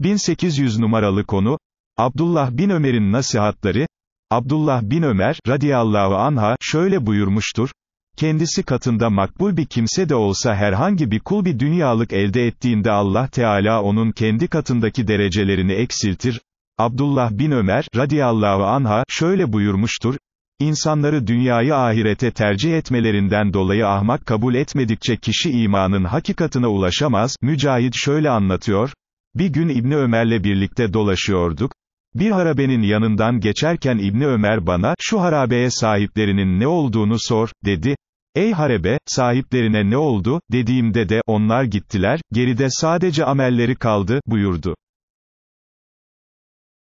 1800 numaralı konu, Abdullah bin Ömer'in nasihatleri, Abdullah bin Ömer, radiyallahu anha, şöyle buyurmuştur, kendisi katında makbul bir kimse de olsa herhangi bir kul bir dünyalık elde ettiğinde Allah Teala onun kendi katındaki derecelerini eksiltir, Abdullah bin Ömer, radiyallahu anha, şöyle buyurmuştur, İnsanları dünyayı ahirete tercih etmelerinden dolayı ahmak kabul etmedikçe kişi imanın hakikatine ulaşamaz, Mücahit şöyle anlatıyor, bir gün İbni Ömer'le birlikte dolaşıyorduk. Bir harabenin yanından geçerken İbni Ömer bana, şu harabeye sahiplerinin ne olduğunu sor, dedi. Ey harabe, sahiplerine ne oldu, dediğimde de, onlar gittiler, geride sadece amelleri kaldı, buyurdu.